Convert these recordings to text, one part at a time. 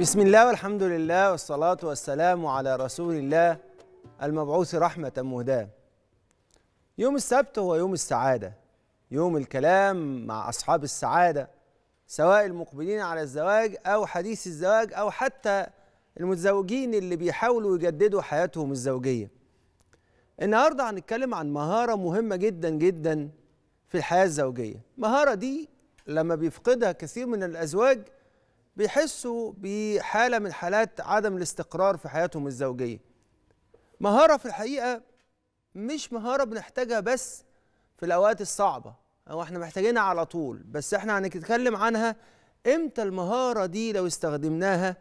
بسم الله والحمد لله والصلاة والسلام على رسول الله المبعوث رحمة مهداة يوم السبت هو يوم السعادة يوم الكلام مع أصحاب السعادة سواء المقبلين على الزواج أو حديث الزواج أو حتى المتزوجين اللي بيحاولوا يجددوا حياتهم الزوجية النهاردة هنتكلم عن مهارة مهمة جدا جدا في الحياة الزوجية المهارة دي لما بيفقدها كثير من الأزواج بيحسوا بحاله من حالات عدم الاستقرار في حياتهم الزوجيه مهاره في الحقيقه مش مهاره بنحتاجها بس في الاوقات الصعبه او احنا محتاجينها على طول بس احنا هنتكلم عنها امتى المهاره دي لو استخدمناها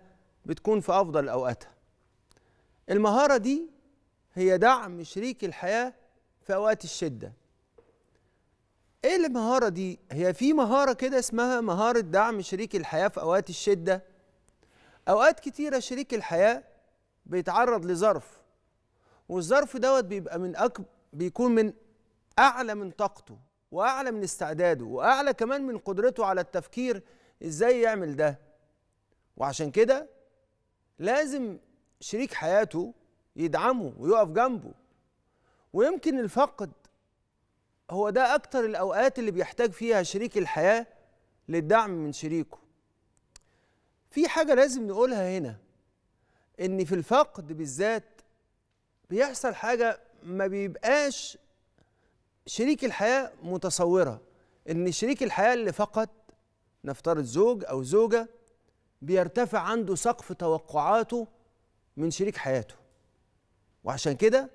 بتكون في افضل اوقاتها المهاره دي هي دعم شريك الحياه في اوقات الشده ايه المهاره دي هي في مهاره كده اسمها مهاره دعم شريك الحياه في اوقات الشده اوقات كتيره شريك الحياه بيتعرض لظرف والظرف دوت بيبقى من أكب بيكون من اعلى من طاقته واعلى من استعداده واعلى كمان من قدرته على التفكير ازاي يعمل ده وعشان كده لازم شريك حياته يدعمه ويقف جنبه ويمكن الفقد هو ده أكتر الأوقات اللي بيحتاج فيها شريك الحياة للدعم من شريكه في حاجة لازم نقولها هنا إن في الفقد بالذات بيحصل حاجة ما بيبقاش شريك الحياة متصورة إن شريك الحياة اللي فقد نفترض زوج أو زوجة بيرتفع عنده سقف توقعاته من شريك حياته وعشان كده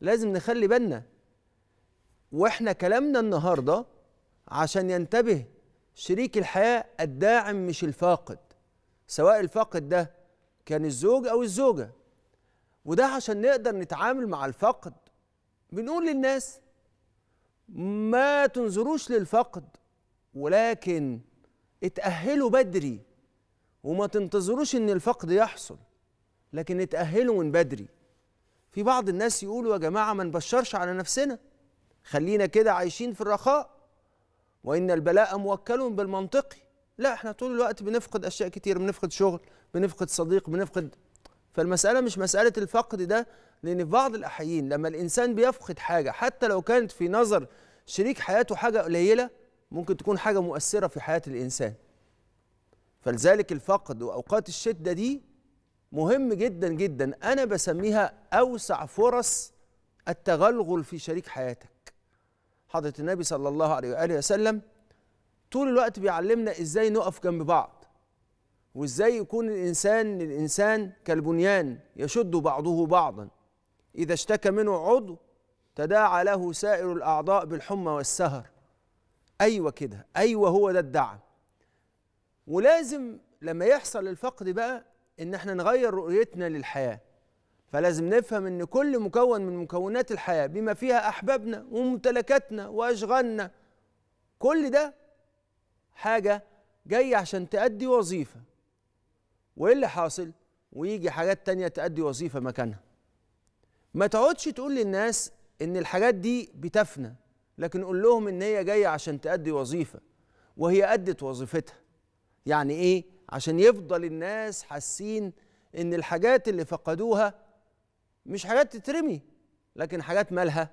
لازم نخلي بالنا واحنا كلامنا النهارده عشان ينتبه شريك الحياه الداعم مش الفاقد سواء الفاقد ده كان الزوج او الزوجه وده عشان نقدر نتعامل مع الفقد بنقول للناس ما تنظروش للفقد ولكن اتأهلوا بدري وما تنتظروش ان الفقد يحصل لكن اتأهلوا من بدري في بعض الناس يقولوا يا جماعة ما نبشرش على نفسنا خلينا كده عايشين في الرخاء وإن البلاء موكل بالمنطقي لا احنا طول الوقت بنفقد أشياء كتير بنفقد شغل بنفقد صديق بنفقد فالمسألة مش مسألة الفقد ده لأن في بعض الأحيان لما الإنسان بيفقد حاجة حتى لو كانت في نظر شريك حياته حاجة قليلة ممكن تكون حاجة مؤثرة في حياة الإنسان فلذلك الفقد وأوقات الشدة دي مهم جدا جدا أنا بسميها أوسع فرص التغلغل في شريك حياتك حضرة النبي صلى الله عليه وآله وسلم طول الوقت بيعلمنا إزاي نقف جنب بعض وإزاي يكون الإنسان للإنسان كالبنيان يشد بعضه بعضا إذا اشتكى منه عضو تداعى له سائر الأعضاء بالحمى والسهر أيوة كده أيوة هو ده الدعم ولازم لما يحصل الفقد بقى إن احنا نغير رؤيتنا للحياة فلازم نفهم ان كل مكون من مكونات الحياه بما فيها احبابنا وممتلكاتنا واشغالنا كل ده حاجه جايه عشان تأدي وظيفه وايه اللي حاصل ويجي حاجات تانية تأدي وظيفه مكانها ما تقعدش تقول للناس ان الحاجات دي بتفنى لكن قول لهم ان هي جايه عشان تأدي وظيفه وهي أدت وظيفتها يعني ايه عشان يفضل الناس حاسين ان الحاجات اللي فقدوها مش حاجات تترمي لكن حاجات مالها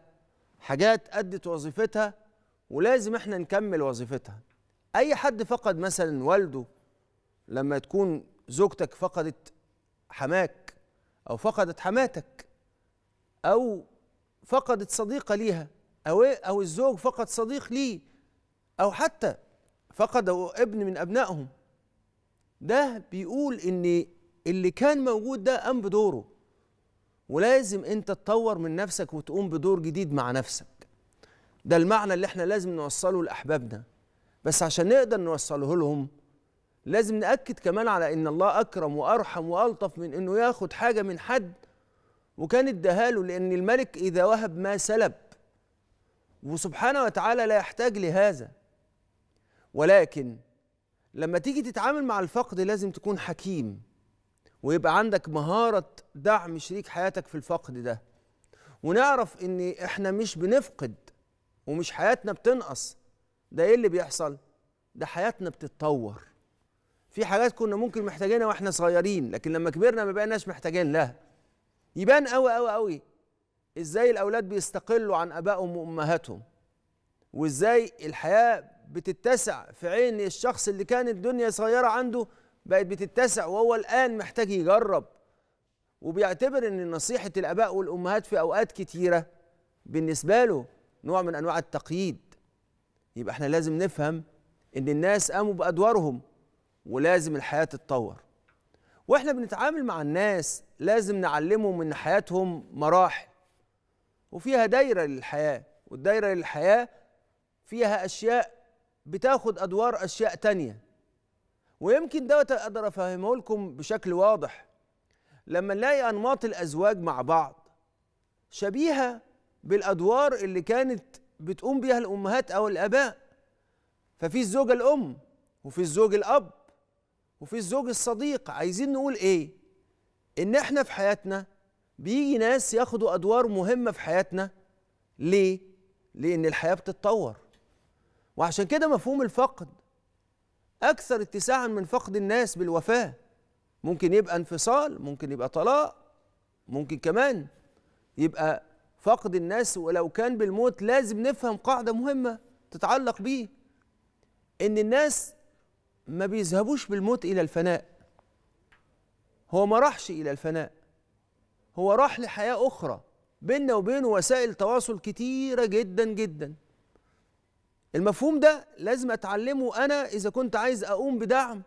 حاجات أدت وظيفتها ولازم احنا نكمل وظيفتها أي حد فقد مثلا والده لما تكون زوجتك فقدت حماك أو فقدت حماتك أو فقدت صديقة ليها أو إيه، أو الزوج فقد صديق ليه أو حتى فقد ابن من أبنائهم ده بيقول إن اللي كان موجود ده قام بدوره ولازم انت تطور من نفسك وتقوم بدور جديد مع نفسك ده المعنى اللي احنا لازم نوصله لاحبابنا بس عشان نقدر نوصله لهم لازم ناكد كمان على ان الله اكرم وارحم والطف من انه ياخد حاجه من حد وكان له لان الملك اذا وهب ما سلب وسبحانه وتعالى لا يحتاج لهذا ولكن لما تيجي تتعامل مع الفقد لازم تكون حكيم ويبقى عندك مهارة دعم شريك حياتك في الفقد ده ونعرف ان احنا مش بنفقد ومش حياتنا بتنقص ده ايه اللي بيحصل ده حياتنا بتتطور في حاجات كنا ممكن محتاجينها واحنا صغيرين لكن لما كبرنا ما بقيناش محتاجين لها يبان قوي قوي قوي ازاي الاولاد بيستقلوا عن ابائهم وامهاتهم وازاي الحياه بتتسع في عين الشخص اللي كانت الدنيا صغيره عنده بقت بتتسع وهو الآن محتاج يجرب وبيعتبر ان نصيحة الآباء والأمهات في أوقات كتيرة بالنسبة له نوع من أنواع التقييد يبقى احنا لازم نفهم ان الناس قاموا بأدوارهم ولازم الحياة تتطور واحنا بنتعامل مع الناس لازم نعلمهم ان حياتهم مراحل وفيها دايرة للحياة والدايرة للحياة فيها أشياء بتاخد أدوار أشياء تانية ويمكن دوت اقدر افهمه لكم بشكل واضح لما نلاقي انماط الازواج مع بعض شبيهه بالادوار اللي كانت بتقوم بيها الامهات او الاباء ففي الزوجه الام وفي الزوج الاب وفي الزوج الصديق عايزين نقول ايه ان احنا في حياتنا بيجي ناس ياخدوا ادوار مهمه في حياتنا ليه لان الحياه بتتطور وعشان كده مفهوم الفقد أكثر اتساعا من فقد الناس بالوفاة ممكن يبقى انفصال ممكن يبقى طلاق ممكن كمان يبقى فقد الناس ولو كان بالموت لازم نفهم قاعدة مهمة تتعلق بيه إن الناس ما بيذهبوش بالموت إلى الفناء هو ما راحش إلى الفناء هو راح لحياة أخرى بيننا وبينه وسائل تواصل كتيرة جدا جدا المفهوم ده لازم اتعلمه انا اذا كنت عايز اقوم بدعم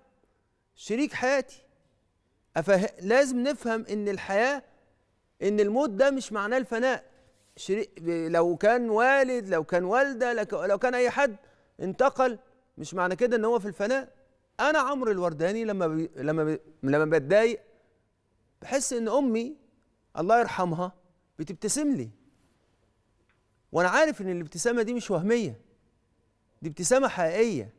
شريك حياتي أفه... لازم نفهم ان الحياه ان الموت ده مش معناه الفناء شريك لو كان والد لو كان والده لو كان اي حد انتقل مش معنى كده ان هو في الفناء انا عمرو الورداني لما بي... لما بي... لما بتضايق بحس ان امي الله يرحمها بتبتسم لي وانا عارف ان الابتسامه دي مش وهميه دي ابتسامة حقيقية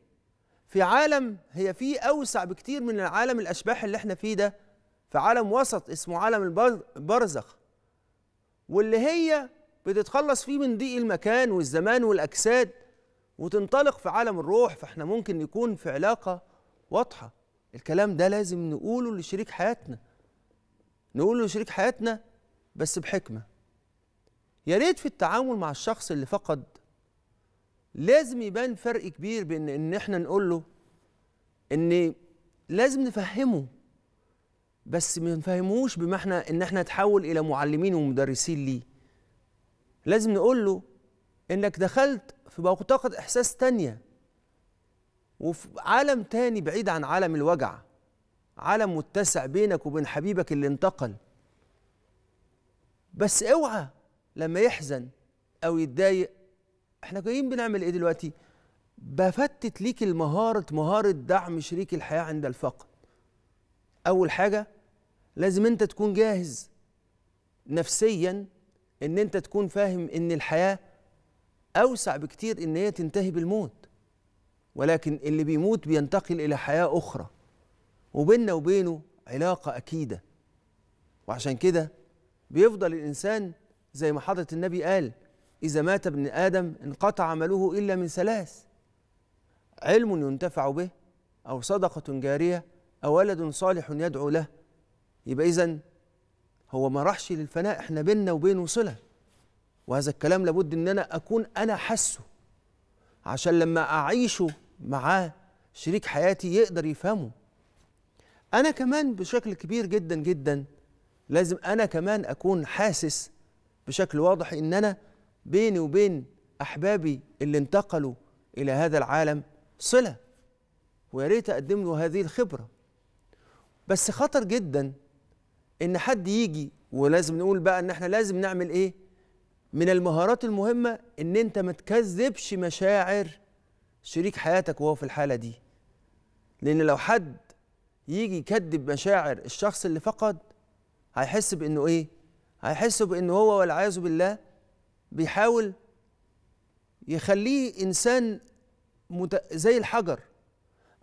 في عالم هي فيه أوسع بكتير من العالم الأشباح اللي احنا فيه ده في عالم وسط اسمه عالم البرزخ واللي هي بتتخلص فيه من ضيق المكان والزمان والأجساد وتنطلق في عالم الروح فاحنا ممكن نكون في علاقة واضحة الكلام ده لازم نقوله لشريك حياتنا نقوله لشريك حياتنا بس بحكمة يا ريت في التعامل مع الشخص اللي فقد لازم يبان فرق كبير بين ان احنا نقول له ان لازم نفهمه بس ما نفهموش بما احنا ان احنا نتحول الى معلمين ومدرسين ليه لازم نقول له انك دخلت في بوتقة احساس تانية وفي عالم تاني بعيد عن عالم الوجع عالم متسع بينك وبين حبيبك اللي انتقل بس اوعى لما يحزن او يتضايق احنا جايين بنعمل ايه دلوقتي بفتت ليك المهارة مهارة دعم شريك الحياة عند الفقد أول حاجة لازم أنت تكون جاهز نفسيا أن أنت تكون فاهم أن الحياة أوسع بكتير أن هي تنتهي بالموت ولكن اللي بيموت بينتقل إلى حياة أخرى وبيننا وبينه علاقة أكيدة وعشان كده بيفضل الإنسان زي ما حضرة النبي قال إذا مات ابن آدم انقطع عمله إلا من ثلاث علم ينتفع به أو صدقة جارية أو ولد صالح يدعو له يبقى إذا هو ما راحش للفناء احنا بيننا وبينه صلة وهذا الكلام لابد ان انا اكون انا حاسه عشان لما اعيشه معاه شريك حياتي يقدر يفهمه انا كمان بشكل كبير جدا جدا لازم انا كمان اكون حاسس بشكل واضح ان انا بيني وبين احبابي اللي انتقلوا الى هذا العالم صله ويا ريت اقدم له هذه الخبره بس خطر جدا ان حد يجي ولازم نقول بقى ان احنا لازم نعمل ايه من المهارات المهمه ان انت ما تكذبش مشاعر شريك حياتك وهو في الحاله دي لان لو حد يجي يكذب مشاعر الشخص اللي فقد هيحس بانه ايه هيحس بانه هو والعياذ بالله بيحاول يخليه انسان مت... زي الحجر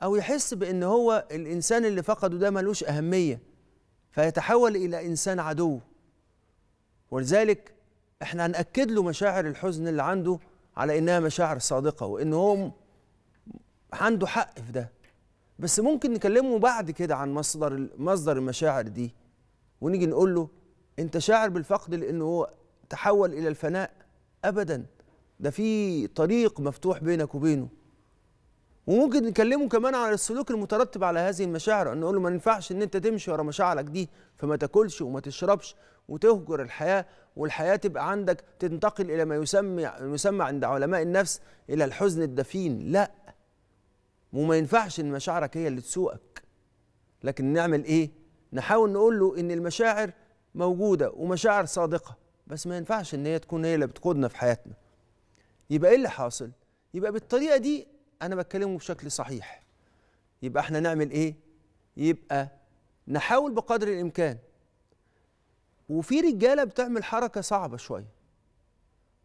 او يحس بان هو الانسان اللي فقده ده ملوش اهميه فيتحول الى انسان عدو ولذلك احنا هنأكد له مشاعر الحزن اللي عنده على انها مشاعر صادقه وان هو عنده حق في ده بس ممكن نكلمه بعد كده عن مصدر مصدر المشاعر دي ونيجي نقول له انت شاعر بالفقد لانه هو تحول الى الفناء ابدا ده في طريق مفتوح بينك وبينه وممكن نكلمه كمان على السلوك المترتب على هذه المشاعر ان نقول له ما ينفعش ان انت تمشي ورا مشاعرك دي فما تاكلش وما تشربش وتهجر الحياه والحياه تبقى عندك تنتقل الى ما يسمى يسمى عند علماء النفس الى الحزن الدفين لا وما ينفعش ان مشاعرك هي اللي تسوقك لكن نعمل ايه نحاول نقول له ان المشاعر موجوده ومشاعر صادقه بس ما ينفعش ان هي تكون هي اللي بتقودنا في حياتنا يبقى ايه اللي حاصل يبقى بالطريقه دي انا بتكلمه بشكل صحيح يبقى احنا نعمل ايه يبقى نحاول بقدر الامكان وفي رجاله بتعمل حركه صعبه شويه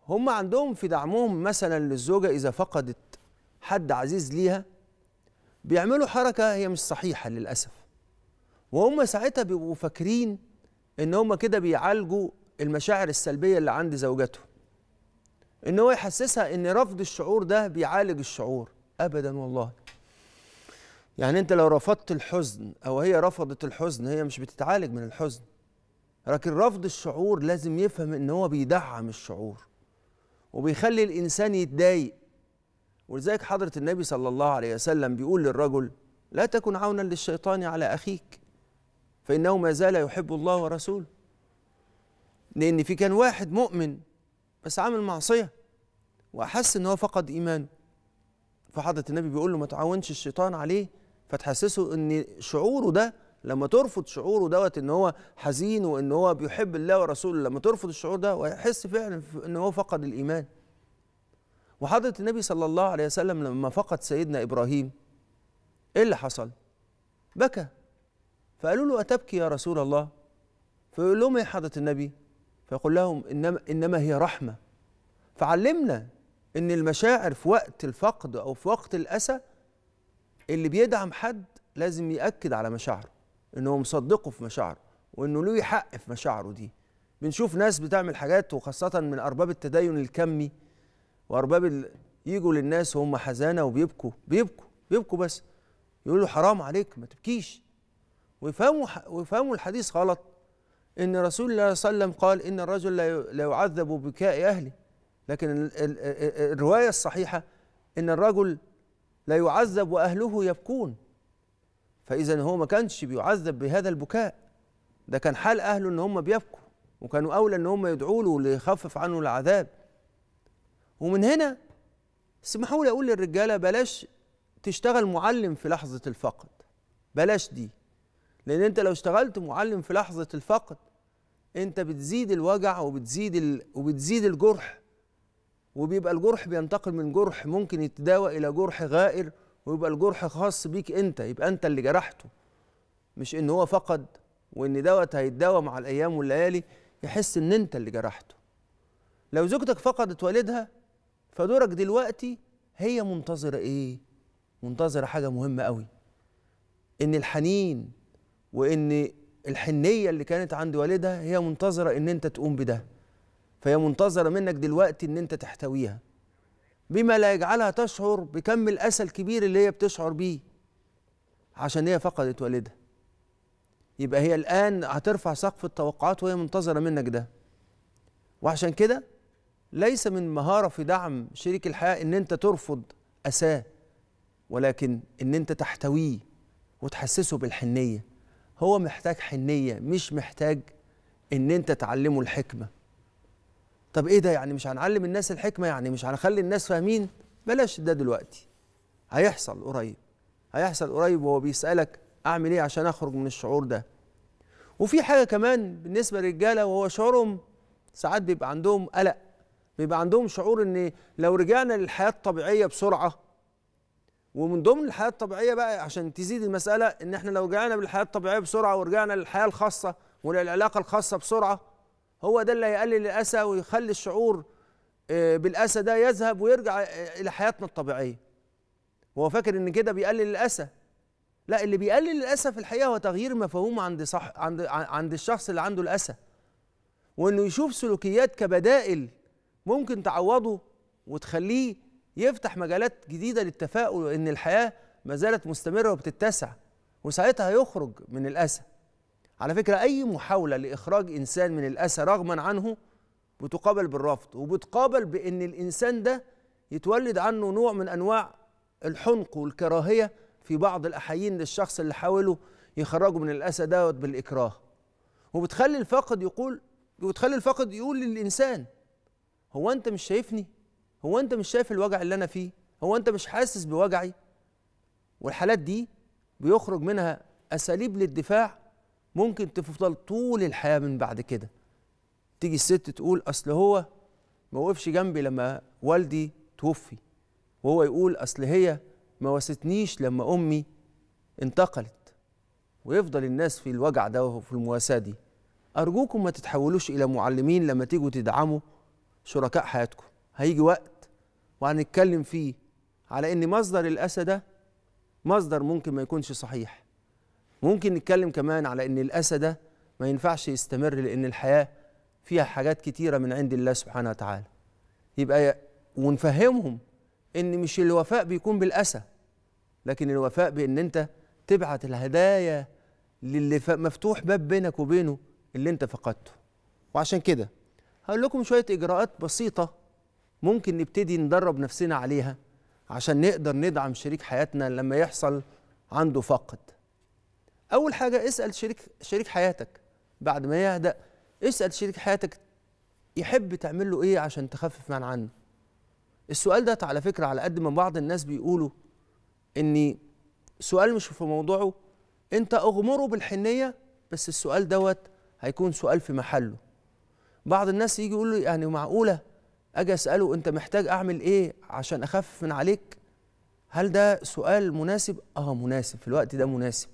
هم عندهم في دعمهم مثلا للزوجه اذا فقدت حد عزيز ليها بيعملوا حركه هي مش صحيحه للاسف وهم ساعتها بيبقوا فاكرين ان هم كده بيعالجوا المشاعر السلبيه اللي عند زوجته ان هو يحسسها ان رفض الشعور ده بيعالج الشعور ابدا والله يعني انت لو رفضت الحزن او هي رفضت الحزن هي مش بتتعالج من الحزن لكن رفض الشعور لازم يفهم ان هو بيدعم الشعور وبيخلي الانسان يتضايق ولذلك حضره النبي صلى الله عليه وسلم بيقول للرجل لا تكن عونا للشيطان على اخيك فانه ما زال يحب الله ورسوله لأن في كان واحد مؤمن بس عامل معصية وأحس إن هو فقد إيمانه فحضرة النبي بيقول له ما تعاونش الشيطان عليه فتحسسه إن شعوره ده لما ترفض شعوره دوت إن هو حزين وإن هو بيحب الله ورسوله لما ترفض الشعور ده ويحس فعلا إن هو فقد الإيمان وحضرة النبي صلى الله عليه وسلم لما فقد سيدنا إبراهيم إيه اللي حصل؟ بكى فقالوا له أتبكي يا رسول الله؟ فيقول لهم إيه يا حضرة النبي فيقول لهم إنما, إنما هي رحمة فعلمنا إن المشاعر في وقت الفقد أو في وقت الأسى اللي بيدعم حد لازم يأكد على مشاعره إن هو مصدقه في مشاعره وإنه له حق في مشاعره دي بنشوف ناس بتعمل حاجات وخاصة من أرباب التدين الكمي وأرباب ال... يجوا للناس وهم حزانة وبيبكوا بيبكوا بيبكوا بس يقولوا حرام عليك ما تبكيش ويفهموا ح... ويفهموا الحديث غلط ان رسول الله صلى الله عليه وسلم قال ان الرجل لا يعذب بكاء اهله لكن الروايه الصحيحه ان الرجل لا يعذب واهله يبكون فاذا هو ما كانش بيعذب بهذا البكاء ده كان حال اهله ان هم بيبكوا وكانوا اولى ان هم يدعوا له ليخفف عنه العذاب ومن هنا اسمحوا لي اقول للرجاله بلاش تشتغل معلم في لحظه الفقد بلاش دي لان انت لو اشتغلت معلم في لحظه الفقد انت بتزيد الوجع وبتزيد ال... وبتزيد الجرح وبيبقى الجرح بينتقل من جرح ممكن يتداوى الى جرح غائر ويبقى الجرح خاص بيك انت يبقى انت اللي جرحته مش ان هو فقد وان دوت هيتداوى مع الايام والليالي يحس ان انت اللي جرحته لو زوجتك فقدت والدها فدورك دلوقتي هي منتظره ايه منتظره حاجه مهمه قوي ان الحنين وان الحنيه اللي كانت عند والدها هي منتظره ان انت تقوم بده فهي منتظره منك دلوقتي ان انت تحتويها بما لا يجعلها تشعر بكم الاسى الكبير اللي هي بتشعر بيه عشان هي فقدت والدها يبقى هي الان هترفع سقف التوقعات وهي منتظره منك ده وعشان كده ليس من مهاره في دعم شريك الحياه ان انت ترفض اساه ولكن ان انت تحتويه وتحسسه بالحنيه هو محتاج حنيه مش محتاج ان انت تعلمه الحكمه طب ايه ده يعني مش هنعلم الناس الحكمه يعني مش هنخلي الناس فاهمين بلاش ده دلوقتي هيحصل قريب هيحصل قريب وهو بيسالك اعمل ايه عشان اخرج من الشعور ده وفي حاجه كمان بالنسبه للرجاله وهو شعورهم ساعات بيبقى عندهم قلق بيبقى عندهم شعور ان لو رجعنا للحياه الطبيعيه بسرعه ومن ضمن الحياه الطبيعيه بقى عشان تزيد المساله ان احنا لو رجعنا بالحياه الطبيعيه بسرعه ورجعنا للحياه الخاصه وللعلاقه الخاصه بسرعه هو ده اللي هيقلل الاسى ويخلي الشعور آه، بالاسى ده يذهب ويرجع آه، الى حياتنا الطبيعيه هو فاكر ان كده بيقلل الاسى لا اللي بيقلل الاسى في الحقيقه هو تغيير مفهوم عند صح عند عند الشخص اللي عنده الاسى وانه يشوف سلوكيات كبدائل ممكن تعوضه وتخليه يفتح مجالات جديده للتفاؤل وان الحياه ما زالت مستمره وبتتسع وساعتها هيخرج من الاسى على فكره اي محاوله لاخراج انسان من الاسى رغما عنه بتقابل بالرفض وبتقابل بان الانسان ده يتولد عنه نوع من انواع الحنق والكراهيه في بعض الاحايين للشخص اللي حاولوا يخرجوا من الاسى دوت بالاكراه وبتخلي الفاقد يقول وبتخلي الفاقد يقول للانسان هو انت مش شايفني هو انت مش شايف الوجع اللي انا فيه هو انت مش حاسس بوجعي والحالات دي بيخرج منها اساليب للدفاع ممكن تفضل طول الحياه من بعد كده تيجي الست تقول اصل هو ما وقفش جنبي لما والدي توفي وهو يقول اصل هي ما واستنيش لما امي انتقلت ويفضل الناس في الوجع ده وفي المواساه دي ارجوكم ما تتحولوش الى معلمين لما تيجوا تدعموا شركاء حياتكم هيجي وقت وهنتكلم فيه على ان مصدر الاسى ده مصدر ممكن ما يكونش صحيح ممكن نتكلم كمان على ان الاسى ده ما ينفعش يستمر لان الحياه فيها حاجات كتيره من عند الله سبحانه وتعالى يبقى ونفهمهم ان مش الوفاء بيكون بالاسى لكن الوفاء بان انت تبعت الهدايا للي مفتوح باب بينك وبينه اللي انت فقدته وعشان كده هقول لكم شويه اجراءات بسيطه ممكن نبتدي ندرب نفسنا عليها عشان نقدر ندعم شريك حياتنا لما يحصل عنده فقد اول حاجه اسال شريك شريك حياتك بعد ما يهدأ اسال شريك حياتك يحب تعمل له ايه عشان تخفف من عنه السؤال ده على فكره على قد ما بعض الناس بيقولوا ان سؤال مش في موضوعه انت اغمره بالحنيه بس السؤال دوت هيكون سؤال في محله بعض الناس يجي يقول له يعني معقوله اجي اساله انت محتاج اعمل ايه عشان اخفف من عليك هل ده سؤال مناسب اه مناسب في الوقت ده مناسب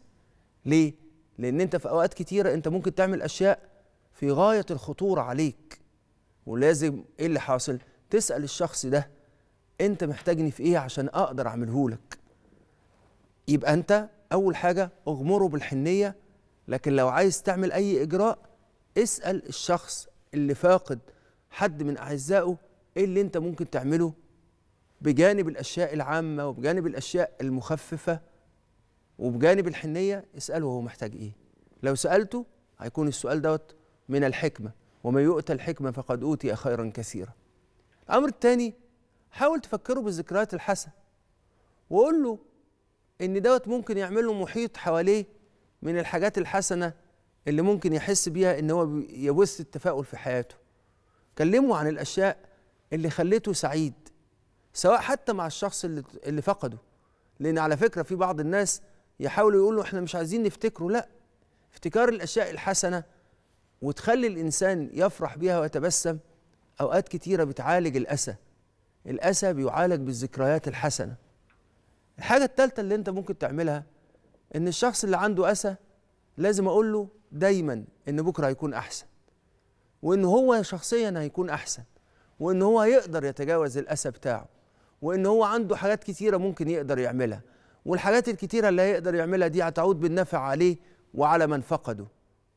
ليه لان انت في اوقات كتيره انت ممكن تعمل اشياء في غايه الخطوره عليك ولازم ايه اللي حاصل تسال الشخص ده انت محتاجني في ايه عشان اقدر اعمله لك يبقى انت اول حاجه اغمره بالحنيه لكن لو عايز تعمل اي اجراء اسال الشخص اللي فاقد حد من اعزائه ايه اللي انت ممكن تعمله بجانب الاشياء العامه وبجانب الاشياء المخففه وبجانب الحنيه اساله هو محتاج ايه لو سالته هيكون السؤال دوت من الحكمه وما يؤتى الحكمه فقد اوتي خيرا كثيرا الامر الثاني حاول تفكره بالذكريات الحسنه وقول له ان دوت ممكن يعمل له محيط حواليه من الحاجات الحسنه اللي ممكن يحس بيها ان هو يبث التفاؤل في حياته كلمه عن الاشياء اللي خليته سعيد سواء حتى مع الشخص اللي اللي فقده لان على فكره في بعض الناس يحاولوا يقولوا احنا مش عايزين نفتكره لا افتكار الاشياء الحسنه وتخلي الانسان يفرح بيها ويتبسم اوقات كتيره بتعالج الاسى الاسى بيعالج بالذكريات الحسنه الحاجه الثالثه اللي انت ممكن تعملها ان الشخص اللي عنده اسى لازم اقول له دايما ان بكره هيكون احسن وان هو شخصيا هيكون احسن وان هو يقدر يتجاوز الاسى بتاعه وان هو عنده حاجات كتيره ممكن يقدر يعملها والحاجات الكتيره اللي هيقدر يعملها دي هتعود بالنفع عليه وعلى من فقده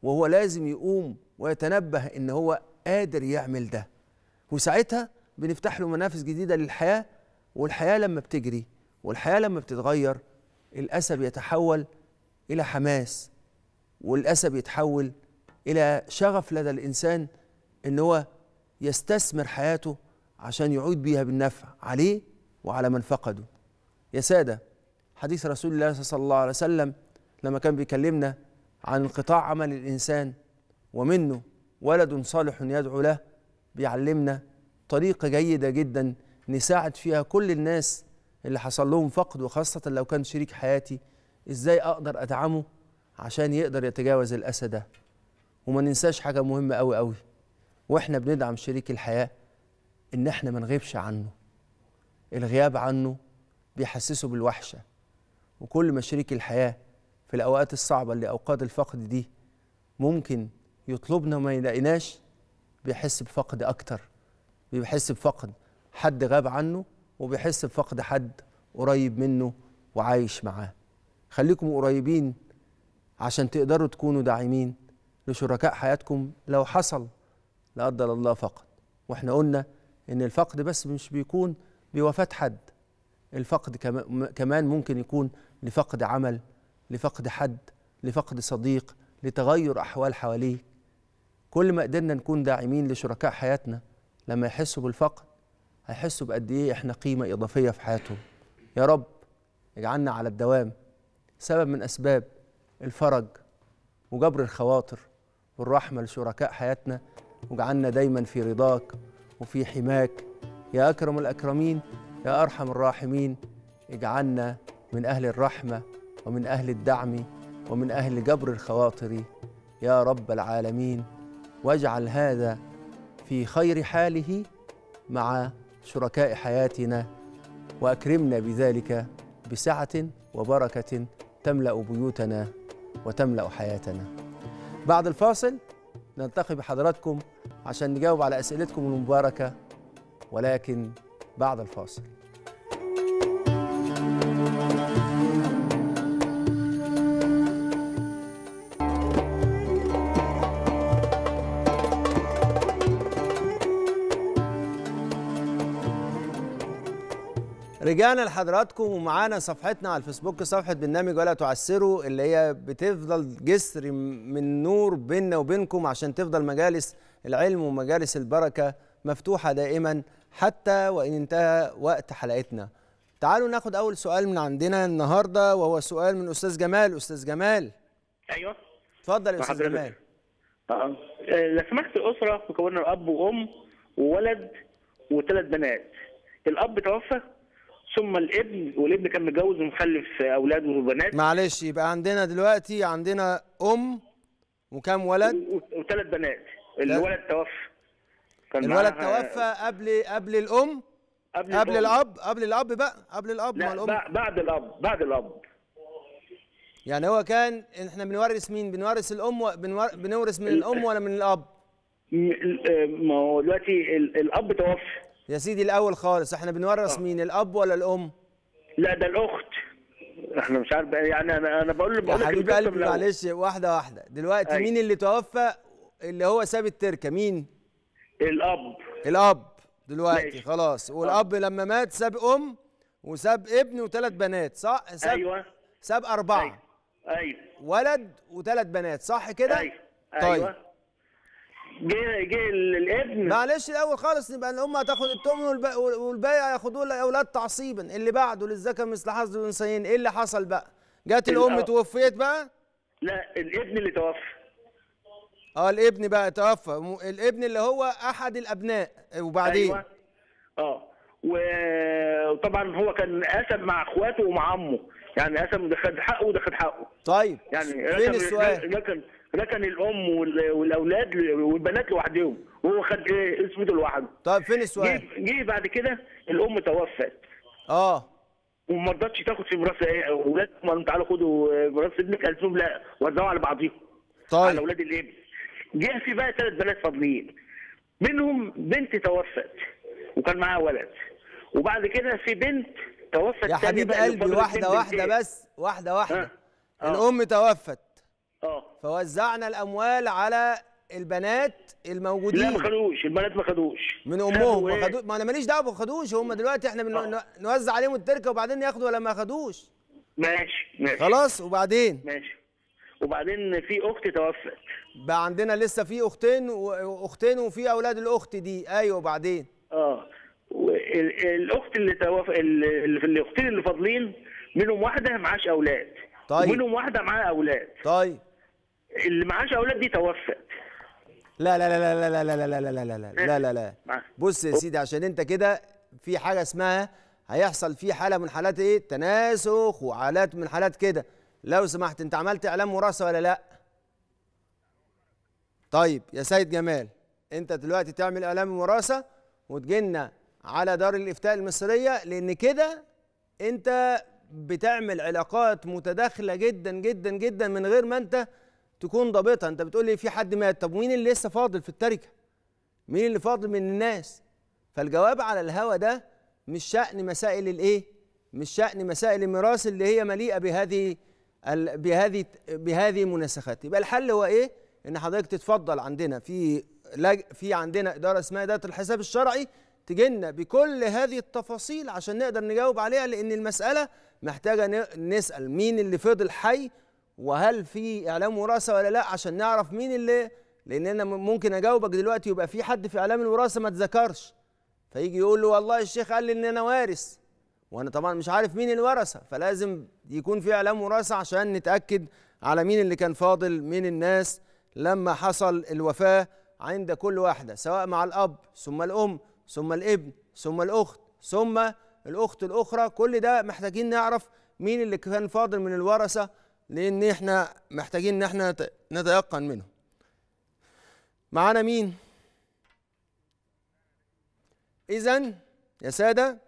وهو لازم يقوم ويتنبه ان هو قادر يعمل ده وساعتها بنفتح له منافس جديده للحياه والحياه لما بتجري والحياه لما بتتغير الاسى بيتحول الى حماس والاسى بيتحول الى شغف لدى الانسان ان هو يستثمر حياته عشان يعود بيها بالنفع عليه وعلى من فقده يا سادة حديث رسول الله صلى الله عليه وسلم لما كان بيكلمنا عن انقطاع عمل الإنسان ومنه ولد صالح يدعو له بيعلمنا طريقة جيدة جدا نساعد فيها كل الناس اللي حصل لهم فقد وخاصة لو كان شريك حياتي ازاي أقدر أدعمه عشان يقدر يتجاوز الأسى ده وما ننساش حاجة مهمة قوي قوي واحنا بندعم شريك الحياه ان احنا ما نغيبش عنه الغياب عنه بيحسسه بالوحشه وكل ما شريك الحياه في الاوقات الصعبه اللي اوقات الفقد دي ممكن يطلبنا وما يلاقيناش بيحس بفقد اكتر بيحس بفقد حد غاب عنه وبيحس بفقد حد قريب منه وعايش معاه خليكم قريبين عشان تقدروا تكونوا داعمين لشركاء حياتكم لو حصل لا قدر الله فقد واحنا قلنا ان الفقد بس مش بيكون بوفاة حد الفقد كمان ممكن يكون لفقد عمل لفقد حد لفقد صديق لتغير احوال حواليك كل ما قدرنا نكون داعمين لشركاء حياتنا لما يحسوا بالفقد هيحسوا بقد ايه احنا قيمه اضافيه في حياتهم يا رب اجعلنا على الدوام سبب من اسباب الفرج وجبر الخواطر والرحمه لشركاء حياتنا واجعلنا دايما في رضاك وفي حماك يا أكرم الأكرمين يا أرحم الراحمين اجعلنا من أهل الرحمة ومن أهل الدعم ومن أهل جبر الخواطر يا رب العالمين واجعل هذا في خير حاله مع شركاء حياتنا واكرمنا بذلك بسعه وبركه تملا بيوتنا وتملا حياتنا بعد الفاصل نلتقي بحضراتكم عشان نجاوب على أسئلتكم المباركة ولكن بعد الفاصل رجعنا لحضراتكم ومعانا صفحتنا على الفيسبوك صفحه برنامج ولا تعسروا اللي هي بتفضل جسر من نور بيننا وبينكم عشان تفضل مجالس العلم ومجالس البركه مفتوحه دائما حتى وان انتهى وقت حلقتنا. تعالوا ناخد اول سؤال من عندنا النهارده وهو سؤال من استاذ جمال، استاذ جمال. ايوه. اتفضل يا استاذ جمال. آه. آه، لو سمحت الاسره مكونه اب وام وولد وثلاث بنات. الاب توفى ثم الابن والابن كان متجوز ومخلف اولاد وبنات معلش يبقى عندنا دلوقتي عندنا ام وكام ولد وثلاث بنات الولد توفى كان الولد توفى قبل قبل الام قبل, قبل الاب قبل الاب بقى قبل الاب لا الام بعد الاب بعد الاب يعني هو كان احنا بنورث مين بنورث الام و... بنور... بنورث من الام ولا من الاب آه، ما هو دلوقتي الاب توفى يا سيدي الاول خالص احنا بنورث آه. مين الاب ولا الام لا ده الاخت احنا مش عارف يعني انا انا بقول بقول لك حبيب قلبي معلش واحده واحده دلوقتي أي. أيوة. مين اللي توفى اللي هو ساب التركه مين الاب الاب دلوقتي ماشي. خلاص آه. والاب لما مات ساب ام وساب ابن وثلاث بنات صح ساب ايوه ساب اربعه ايوه, أيوة. ولد وثلاث بنات صح كده ايوه, طيب. أيوة. طيب جه جه الابن معلش الاول خالص نبقى الام هتاخد التوم والباقي هياخدوه الاولاد تعصيبا اللي بعده للذكر مثل حظ الانثيين ايه اللي حصل بقى؟ جت الام آه. توفيت بقى؟ لا الابن اللي توفى اه الابن بقى توفى الابن اللي هو احد الابناء وبعدين ايوه اه وطبعا هو كان قسم مع اخواته ومع امه يعني قسم خد حقه وده خد حقه طيب يعني فين السؤال؟ ركن الام والاولاد والبنات لوحدهم وهو خد ايه اسمه لوحده طيب فين السؤال جه بعد كده الام توفت اه وما رضتش تاخد في ميراث إيه، اولاد ما تعالوا خدوا ميراث ابنك قالت لا وزعوا على بعضيهم طيب على اولاد الابن جه في بقى ثلاث بنات فاضلين منهم بنت توفت وكان معاها ولد وبعد كده في بنت توفت يا حبيب قلبي واحده واحده بس واحده واحده أه. الام توفت اه فوزعنا الاموال على البنات الموجودين لا ما خدوش البنات ما خدوش من امهم ما إيه؟ خدوش ما انا ماليش دعوه ما خدوش هم اه. دلوقتي احنا بن... اه. نوزع عليهم التركه وبعدين ياخدوا ولا ما خدوش ماشي ماشي خلاص وبعدين ماشي وبعدين في اخت توفت بقى عندنا لسه في اختين واختين وفي اولاد الاخت دي ايوه وبعدين اه الاخت اللي توف اللي الاختين اللي فاضلين منهم واحده معاش اولاد طيب ومنهم واحده معاها اولاد طيب اللي معاش اولاد دي توفت لا لا لا لا لا لا لا لا لا لا لا لا لا لا بص يا سيدي عشان انت كده في حاجه اسمها هيحصل في حاله من حالات ايه تناسخ وحالات من حالات كده لو سمحت انت عملت اعلام وراثه ولا لا طيب يا سيد جمال انت دلوقتي تعمل اعلام وراثه وتجينا على دار الافتاء المصريه لان كده انت بتعمل علاقات متداخله جدا جدا جدا من غير ما انت تكون ضابطه انت بتقول لي في حد مات طب مين اللي لسه فاضل في التركه مين اللي فاضل من الناس فالجواب على الهوى ده مش شأن مسائل الايه مش شأن مسائل الميراث اللي هي مليئه بهذه بهذه بهذه المناسخات يبقى الحل هو ايه ان حضرتك تتفضل عندنا في لج... في عندنا اداره اسمها اداره الحساب الشرعي تجينا بكل هذه التفاصيل عشان نقدر نجاوب عليها لان المساله محتاجه نسال مين اللي فضل حي وهل في اعلام وراثه ولا لا عشان نعرف مين اللي لان انا ممكن اجاوبك دلوقتي يبقى في حد في اعلام الوراثه ما اتذكرش فيجي يقول له والله الشيخ قال لي ان انا وارث وانا طبعا مش عارف مين الورثه فلازم يكون في اعلام وراثه عشان نتاكد على مين اللي كان فاضل من الناس لما حصل الوفاه عند كل واحده سواء مع الاب ثم الام ثم الابن ثم الاخت ثم الاخت الاخرى كل ده محتاجين نعرف مين اللي كان فاضل من الورثه لان احنا محتاجين ان احنا نتيقن منه معانا مين اذا يا ساده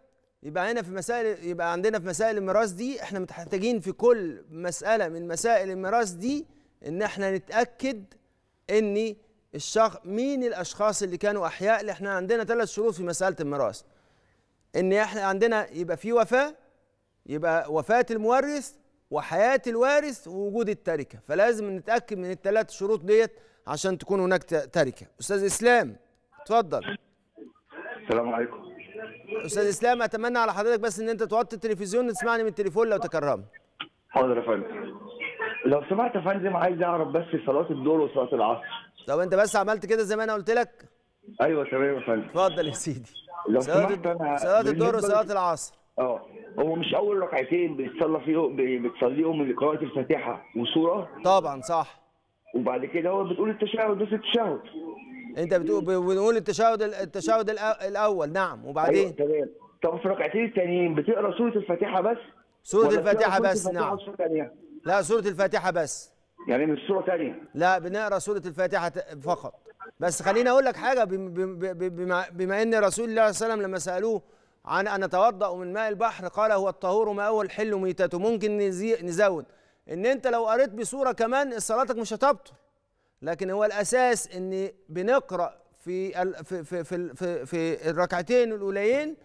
يبقى هنا في مسائل يبقى عندنا في مسائل الميراث دي احنا محتاجين في كل مساله من مسائل الميراث دي ان احنا نتاكد ان الشخص مين الاشخاص اللي كانوا احياء اللي احنا عندنا ثلاث شروط في مساله الميراث ان احنا عندنا يبقى في وفاه يبقى وفاه المورث وحياة الوارث ووجود التركة فلازم نتأكد من الثلاث شروط ديت عشان تكون هناك تركة أستاذ إسلام اتفضل السلام عليكم أستاذ إسلام أتمنى على حضرتك بس إن أنت توطي التلفزيون وتسمعني من التليفون لو تكرمت حاضر يا فندم لو سمحت يا فندم عايز أعرف بس صلاة الدور وصلاة العصر طب أنت بس عملت كده زي ما أنا قلت لك أيوه تمام يا فندم اتفضل يا سيدي لو سمحت صلاة الدور وصلاة العصر اه هو مش اول ركعتين بيتصلى فيهم بتصليهم اللي قراءه الفاتحه وسوره طبعا صح وبعد كده هو بتقول التشهد بس التشهد انت بتقول بنقول التشهد التشهد الاول نعم وبعدين أيوة تمام طب في الركعتين التانيين بتقرا سوره الفاتحه بس سوره الفاتحه بس سورة نعم سورة لا سوره الفاتحه بس يعني مش سوره ثانيه لا بنقرا سوره الفاتحه فقط بس خليني اقول لك حاجه بما ان رسول الله صلى الله عليه وسلم لما سالوه عن أن نتوضأ من ماء البحر قال هو الطهور ماءه الحل ميتته ممكن نزود إن أنت لو قريت بصورة كمان صلاتك مش هتبطل لكن هو الأساس إن بنقرأ في في في في, في, في الركعتين الأوليين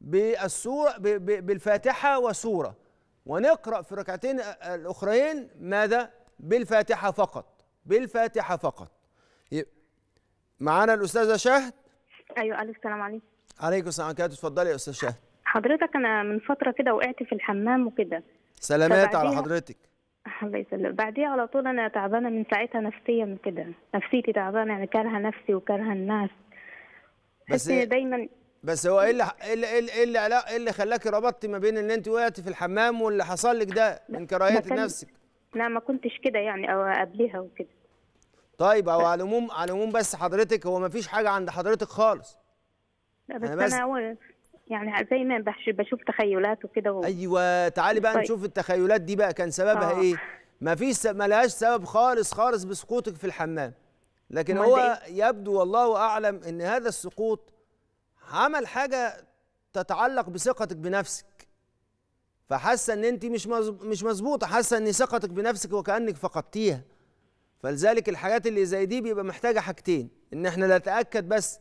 بالسورة بالفاتحة وسورة ونقرأ في الركعتين الأخرين ماذا؟ بالفاتحة فقط بالفاتحة فقط معانا الأستاذة شهد أيوة ألف السلام عليكم عليكم السلام عليكم اتفضلي يا استاذ شاهد حضرتك انا من فتره كده وقعت في الحمام وكده سلامات على حضرتك الله يسلمك بعديها على طول انا تعبانه من ساعتها نفسيا كده نفسيتي تعبانه يعني كارهه نفسي وكارهه الناس بس دايما بس هو ايه اللي ايه اللي ايه اللي إيه, ايه اللي خلاكي ربطتي ما بين ان انت وقعتي في الحمام واللي حصل لك ده من كراهيه نفسك لا ما كنتش كده يعني او قبلها وكده طيب او على العموم على العموم بس حضرتك هو ما فيش حاجه عند حضرتك خالص لا بس انا, بس يعني زي ما بشوف تخيلات وكده و... ايوه تعالي بقى طيب. نشوف التخيلات دي بقى كان سببها آه. ايه ما فيش ما لهاش سبب خالص خالص بسقوطك في الحمام لكن هو إيه؟ يبدو والله اعلم ان هذا السقوط عمل حاجه تتعلق بثقتك بنفسك فحاسه ان انت مش مش مظبوطه حاسه ان ثقتك بنفسك وكانك فقدتيها فلذلك الحاجات اللي زي دي بيبقى محتاجه حاجتين ان احنا نتاكد بس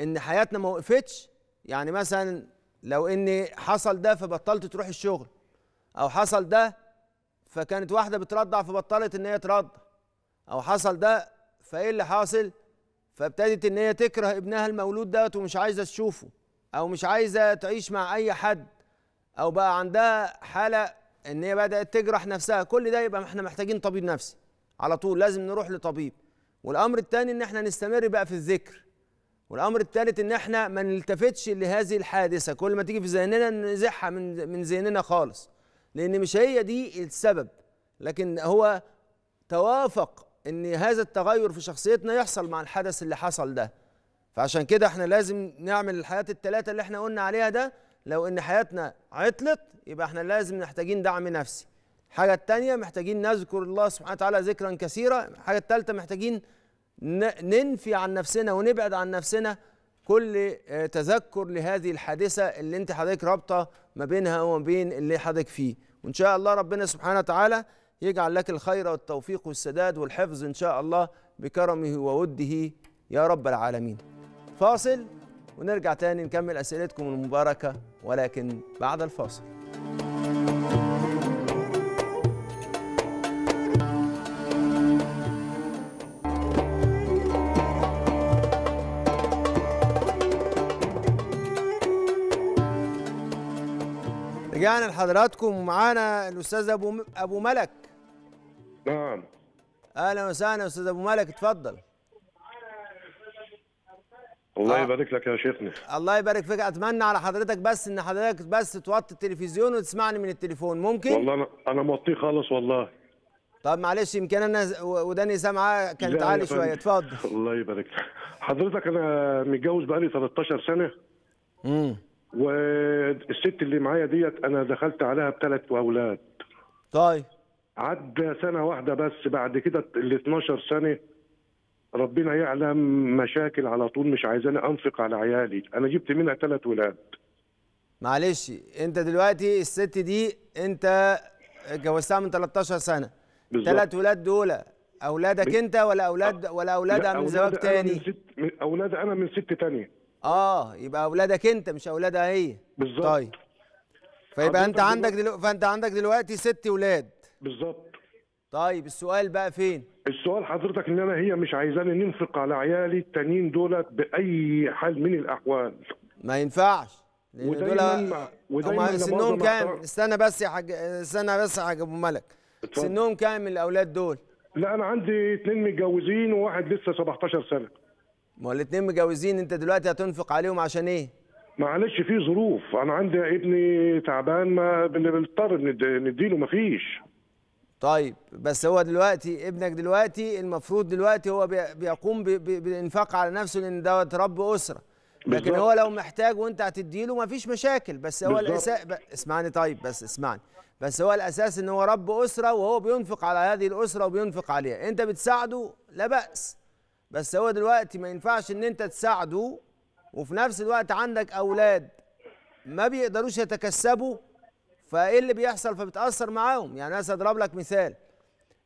ان حياتنا ما وقفتش يعني مثلا لو ان حصل ده فبطلت تروح الشغل او حصل ده فكانت واحده بترضع فبطلت ان هي ترضع او حصل ده فايه اللي حاصل فابتدت ان هي تكره ابنها المولود دوت ومش عايزه تشوفه او مش عايزه تعيش مع اي حد او بقى عندها حاله ان هي بدات تجرح نفسها كل ده يبقى احنا محتاجين طبيب نفسي على طول لازم نروح لطبيب والامر الثاني ان احنا نستمر بقى في الذكر والامر الثالث ان احنا ما نلتفتش لهذه الحادثه كل ما تيجي في ذهننا نزحها من من ذهننا خالص لان مش هي دي السبب لكن هو توافق ان هذا التغير في شخصيتنا يحصل مع الحدث اللي حصل ده فعشان كده احنا لازم نعمل الحاجات الثلاثه اللي احنا قلنا عليها ده لو ان حياتنا عطلت يبقى احنا لازم محتاجين دعم نفسي الحاجه الثانيه محتاجين نذكر الله سبحانه وتعالى ذكرا كثيرا الحاجه الثالثه محتاجين ننفي عن نفسنا ونبعد عن نفسنا كل آه، تذكر لهذه الحادثة اللي انت حضرتك رابطة ما بينها وما بين اللي حضرتك فيه وإن شاء الله ربنا سبحانه وتعالى يجعل لك الخير والتوفيق والسداد والحفظ إن شاء الله بكرمه ووده يا رب العالمين فاصل ونرجع تاني نكمل أسئلتكم المباركة ولكن بعد الفاصل رجعنا لحضراتكم معانا الاستاذ ابو ابو ملك نعم اهلا وسهلا استاذ ابو ملك اتفضل الله آه. يبارك لك يا شيخنا الله يبارك فيك اتمنى على حضرتك بس ان حضرتك بس توطي التلفزيون وتسمعني من التليفون ممكن والله انا انا موطيه خالص والله طب معلش يمكن انا وداني سامعه كانت عالي شويه اتفضل الله يبارك حضرتك انا متجوز بقالي 13 سنه امم والست اللي معايا ديت انا دخلت عليها بثلاث اولاد طيب عدى سنه واحده بس بعد كده ال 12 سنه ربنا يعلم مشاكل على طول مش عايزاني انفق على عيالي انا جبت منها ثلاث ولاد معلش انت دلوقتي الست دي انت اتجوزتها من 13 سنه ثلاث ولاد دول اولادك انت ولا اولاد آه. ولا اولادها من زواج تاني اولاد انا من ست تانيه اه يبقى اولادك انت مش اولادها هي بالظبط طيب فيبقى انت عندك دلوقتي فانت عندك دلوقتي ست اولاد بالظبط طيب السؤال بقى فين السؤال حضرتك ان انا هي مش عايزاني ننفق على عيالي التانيين دولت باي حال من الاحوال ما ينفعش لان دول هم سنهم كام استنى بس يا حاج استنى بس يا حاج ابو ملك سنهم كام الاولاد دول لا انا عندي اتنين متجوزين وواحد لسه 17 سنه ما هو الاثنين متجوزين انت دلوقتي هتنفق عليهم عشان ايه؟ معلش في ظروف انا عندي ابني تعبان ما بنضطر نديله ما فيش طيب بس هو دلوقتي ابنك دلوقتي المفروض دلوقتي هو بيقوم بالانفاق على نفسه لان دوت رب اسره لكن بالزبط. هو لو محتاج وانت هتديله ما فيش مشاكل بس هو الاساس اسمعني طيب بس اسمعني بس هو الاساس ان هو رب اسره وهو بينفق على هذه الاسره وبينفق عليها انت بتساعده لا باس بس هو دلوقتي ما ينفعش ان انت تساعده وفي نفس الوقت عندك اولاد ما بيقدروش يتكسبوا فايه اللي بيحصل فبتاثر معاهم يعني انا اضرب لك مثال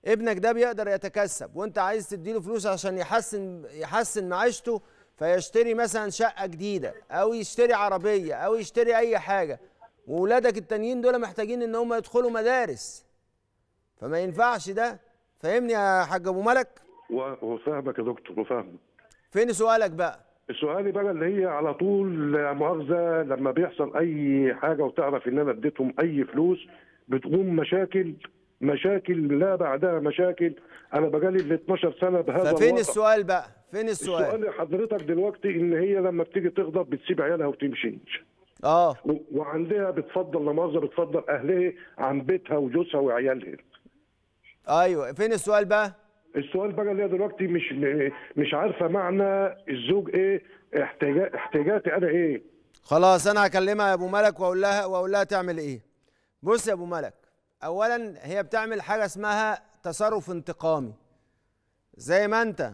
ابنك ده بيقدر يتكسب وانت عايز تديله فلوس عشان يحسن يحسن معيشته فيشتري مثلا شقه جديده او يشتري عربيه او يشتري اي حاجه واولادك التانيين دول محتاجين ان هم يدخلوا مدارس فما ينفعش ده فاهمني يا حاج ابو ملك وفاهمك يا دكتور وفاهمك فين سؤالك بقى؟ سؤالي بقى اللي هي على طول مؤاخذه لما بيحصل اي حاجه وتعرف ان انا اديتهم اي فلوس بتقوم مشاكل مشاكل لا بعدها مشاكل انا بقالي ال 12 سنه بهذا ففين السؤال بقى؟ فين السؤال؟ السؤال لحضرتك دلوقتي ان هي لما بتيجي تغضب بتسيب عيالها وتمشي اه وعندها بتفضل لمؤاخذه بتفضل اهلها عن بيتها وجوزها وعيالها ايوه فين السؤال بقى؟ السؤال بقى اللي دلوقتي مش مش عارفه معنى الزوج ايه احتياجات احتياجاتي انا ايه خلاص انا هكلمها يا ابو ملك واقول لها واقول لها تعمل ايه بص يا ابو ملك اولا هي بتعمل حاجه اسمها تصرف انتقامي زي ما انت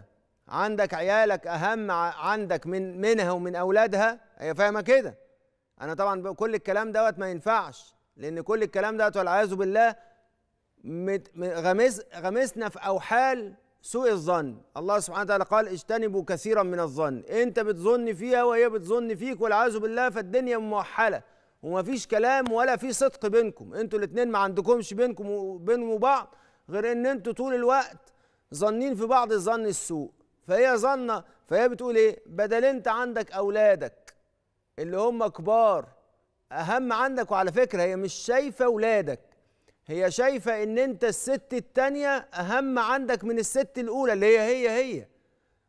عندك عيالك اهم عندك من منها ومن اولادها هي فاهمه كده انا طبعا كل الكلام دوت ما ينفعش لان كل الكلام دوت والعياذ بالله غمس غمسنا في أوحال سوء الظن الله سبحانه وتعالى قال اجتنبوا كثيرا من الظن انت بتظن فيها وهي بتظن فيك والعياذ بالله فالدنيا موحله ومفيش كلام ولا في صدق بينكم انتوا الاثنين ما عندكمش بينكم وبين بعض غير ان انتوا طول الوقت ظنين في بعض الظن السوء فهي ظنه فهي بتقول ايه بدل انت عندك اولادك اللي هم كبار اهم عندك وعلى فكره هي مش شايفه اولادك هي شايفة ان انت الست التانية اهم عندك من الست الاولى اللي هي هي هي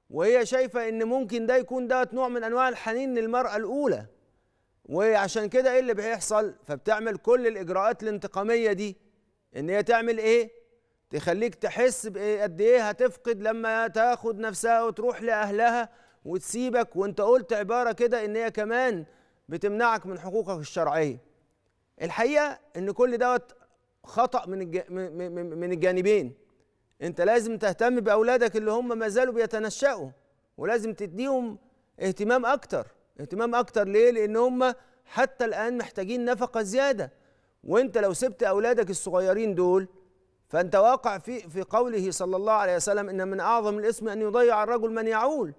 وهي شايفة ان ممكن ده يكون ده نوع من انواع الحنين للمرأة الاولى وعشان كده ايه اللي بيحصل فبتعمل كل الاجراءات الانتقامية دي ان هي تعمل ايه تخليك تحس بقد ايه هتفقد لما تاخد نفسها وتروح لاهلها وتسيبك وانت قلت عبارة كده ان هي كمان بتمنعك من حقوقك الشرعية الحقيقة ان كل دوت خطا من الج... من الجانبين انت لازم تهتم باولادك اللي هم ما زالوا بيتنشأوا ولازم تديهم اهتمام اكتر اهتمام اكتر ليه لان هم حتى الان محتاجين نفقه زياده وانت لو سبت اولادك الصغيرين دول فانت واقع في في قوله صلى الله عليه وسلم ان من اعظم الاسم ان يضيع الرجل من يعول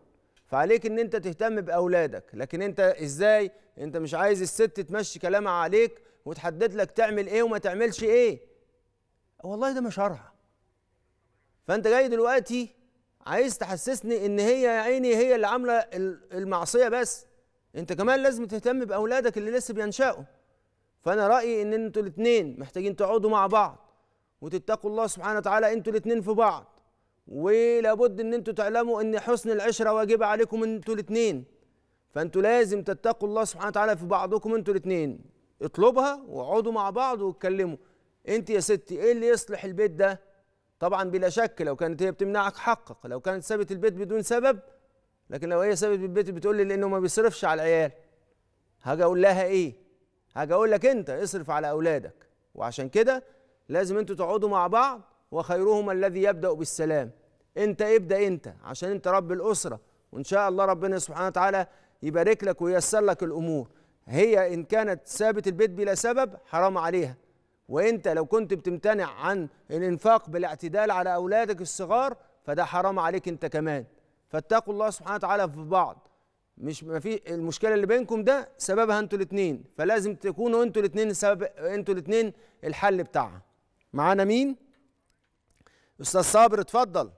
فعليك ان انت تهتم باولادك لكن انت ازاي انت مش عايز الست تمشي كلامها عليك وتحدد لك تعمل ايه وما تعملش ايه والله ده مش شرع فانت جاي دلوقتي عايز تحسسني ان هي يا عيني هي اللي عامله المعصيه بس انت كمان لازم تهتم باولادك اللي لسه بينشأوا فانا رايي ان انتوا الاثنين محتاجين تقعدوا مع بعض وتتقوا الله سبحانه وتعالى انتوا الاثنين في بعض ولابد ان انتوا تعلموا ان حسن العشره واجب عليكم انتوا الاثنين فانتوا لازم تتقوا الله سبحانه وتعالى في بعضكم انتوا الاثنين اطلبها واقعدوا مع بعض واتكلموا انت يا ستي ايه اللي يصلح البيت ده طبعا بلا شك لو كانت هي بتمنعك حقك لو كانت سابت البيت بدون سبب لكن لو هي سابت البيت بتقول لي لانه ما بيصرفش على العيال هاجي اقول لها ايه هاجي اقول لك انت اصرف على اولادك وعشان كده لازم انتوا تقعدوا مع بعض وخيرهما الذي يبدا بالسلام انت ابدا انت عشان انت رب الاسره وان شاء الله ربنا سبحانه وتعالى يبارك لك وييسر لك الامور هي إن كانت سابت البيت بلا سبب حرام عليها وانت لو كنت بتمتنع عن الانفاق بالاعتدال على اولادك الصغار فده حرام عليك انت كمان فاتقوا الله سبحانه وتعالى في بعض مش ما في المشكله اللي بينكم ده سببها انتوا الاثنين فلازم تكونوا انتوا الاثنين سبب انتوا الاثنين الحل بتاعها معانا مين استاذ صابر اتفضل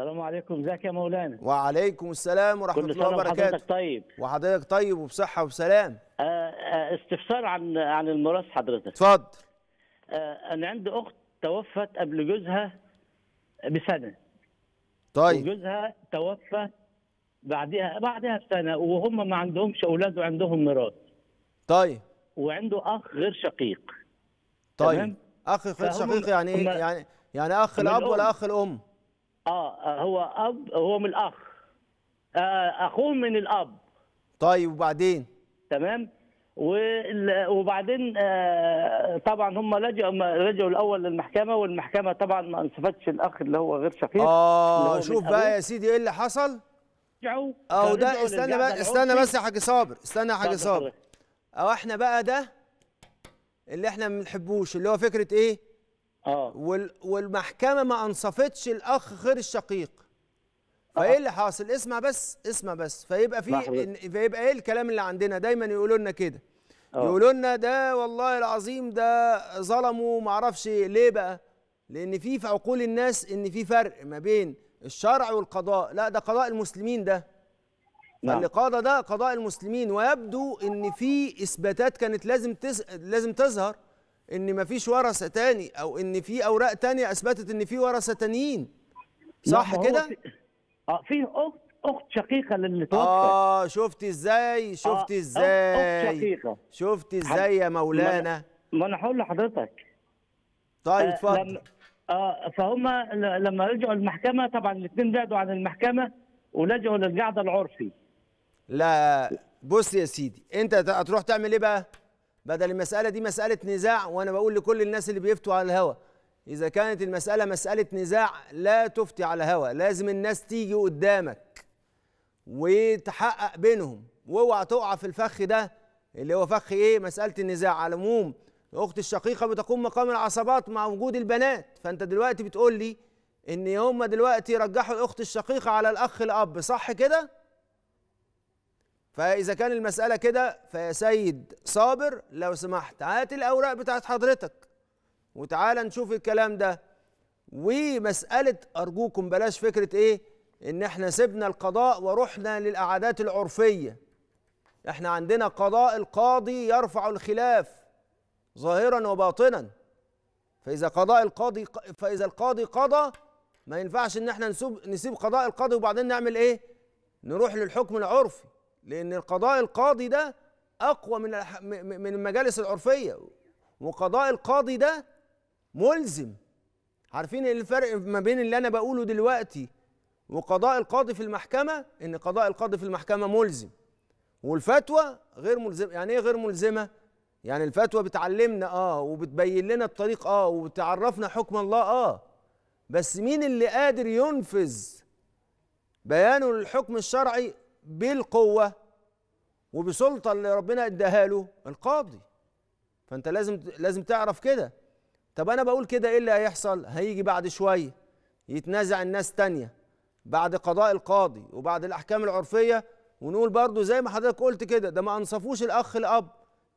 السلام عليكم ازيك يا مولانا وعليكم السلام ورحمه الله وبركاته كل سنه طيب وحضرتك طيب وبصحه وسلام آه، آه، استفسار عن عن الميراث حضرتك اتفضل آه، انا عندي اخت توفت قبل جوزها بسنه طيب وجوزها توفى بعدها بعدها بسنه وهم ما عندهمش اولاد وعندهم ميراث طيب وعنده اخ غير شقيق طيب اخ غير شقيق يعني ايه يعني يعني اخ الاب ولا اخ الام اه هو اب هو من الاخ آه، اخوه من الاب طيب وبعدين تمام وبعدين آه، طبعا هم لجأوا لجأوا الاول للمحكمه والمحكمه طبعا ما انصفتش الاخ اللي هو غير شقيق اه شوف بقى يا سيدي ايه اللي حصل رجعوا اهو ده استنى بقى استنى بس يا حاج صابر استنى يا حاج صابر اهو احنا بقى ده اللي احنا ما بنحبوش اللي هو فكره ايه اه والمحكمه ما انصفتش الاخ غير الشقيق فايه اللي حاصل اسمع بس اسمع بس فيبقى في فيبقى ايه الكلام اللي عندنا دايما يقولوا لنا كده آه. يقولوا لنا ده والله العظيم ده ظلمه ما اعرفش ليه بقى لان في في عقول الناس ان في فرق ما بين الشرع والقضاء لا ده قضاء المسلمين ده نعم. اللي قاضى ده قضاء المسلمين ويبدو ان في اثباتات كانت لازم تس... لازم تظهر ان مفيش ورثه تاني او ان في اوراق تانية اثبتت ان في ورثه تانيين صح كده اه في اخت اخت شقيقه للي توفى اه شفتي ازاي آه، شفتي ازاي اخت شقيقه شفتي ازاي يا مولانا ما انا هقول لحضرتك طيب آه، اتفضل آه فهم لما رجعوا المحكمه طبعا الاثنين بعدوا عن المحكمه ولجوا للقعده العرفي لا بص يا سيدي انت هتروح تعمل ايه بقى بدل المسألة دي مسألة نزاع وأنا بقول لكل الناس اللي بيفتوا على الهوى إذا كانت المسألة مسألة نزاع لا تفتي على هوى لازم الناس تيجي قدامك وتحقق بينهم واوعى تقع في الفخ ده اللي هو فخ إيه مسألة النزاع على العموم الأخت الشقيقة بتقوم مقام العصابات مع وجود البنات فأنت دلوقتي بتقول لي إن هم دلوقتي رجحوا الأخت الشقيقة على الأخ الأب صح كده؟ فاذا كان المساله كده فيا سيد صابر لو سمحت هات الاوراق بتاعت حضرتك وتعالى نشوف الكلام ده ومساله ارجوكم بلاش فكره ايه ان احنا سيبنا القضاء ورحنا للاعادات العرفيه احنا عندنا قضاء القاضي يرفع الخلاف ظاهرا وباطنا فاذا قضاء القاضي فاذا القاضي قضى ما ينفعش ان احنا نسيب قضاء القاضي وبعدين نعمل ايه نروح للحكم العرفي لأن القضاء القاضي ده أقوى من من المجالس العرفية وقضاء القاضي ده ملزم عارفين الفرق ما بين اللي أنا بقوله دلوقتي وقضاء القاضي في المحكمة إن قضاء القاضي في المحكمة ملزم والفتوى غير ملزمة يعني إيه غير ملزمة؟ يعني الفتوى بتعلمنا اه وبتبين لنا الطريق اه وبتعرفنا حكم الله اه بس مين اللي قادر ينفذ بيانه للحكم الشرعي بالقوة وبسلطة اللي ربنا اداها له القاضي فأنت لازم لازم تعرف كده طب أنا بقول كده إيه اللي هيحصل؟ هيجي بعد شوية يتنازع الناس تانية بعد قضاء القاضي وبعد الأحكام العرفية ونقول برضو زي ما حضرتك قلت كده ده ما أنصفوش الأخ الأب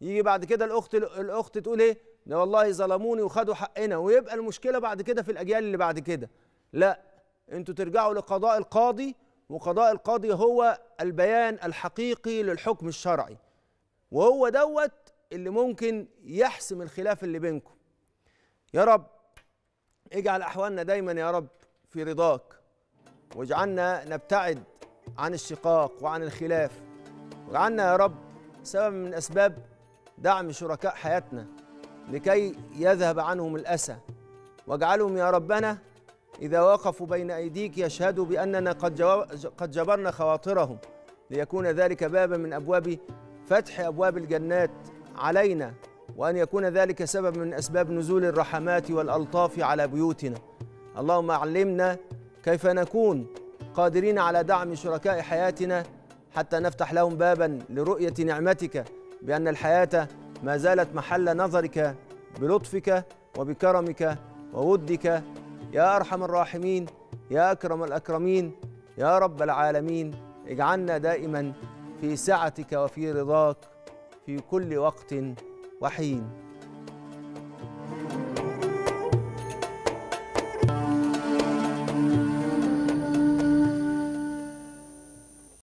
يجي بعد كده الأخت الأخت تقول إيه؟ ده والله ظلموني وخدوا حقنا ويبقى المشكلة بعد كده في الأجيال اللي بعد كده لا انتوا ترجعوا لقضاء القاضي وقضاء القاضي هو البيان الحقيقي للحكم الشرعي وهو دوت اللي ممكن يحسم الخلاف اللي بينكم يا رب اجعل احوالنا دايما يا رب في رضاك واجعلنا نبتعد عن الشقاق وعن الخلاف واجعلنا يا رب سبب من اسباب دعم شركاء حياتنا لكي يذهب عنهم الاسى واجعلهم يا ربنا إذا وقفوا بين أيديك يشهدوا بأننا قد, قد جبرنا خواطرهم ليكون ذلك بابا من أبواب فتح أبواب الجنات علينا وأن يكون ذلك سبب من أسباب نزول الرحمات والألطاف على بيوتنا اللهم علمنا كيف نكون قادرين على دعم شركاء حياتنا حتى نفتح لهم بابا لرؤية نعمتك بأن الحياة ما زالت محل نظرك بلطفك وبكرمك وودك يا أرحم الراحمين يا أكرم الأكرمين يا رب العالمين اجعلنا دائما في سعتك وفي رضاك في كل وقت وحين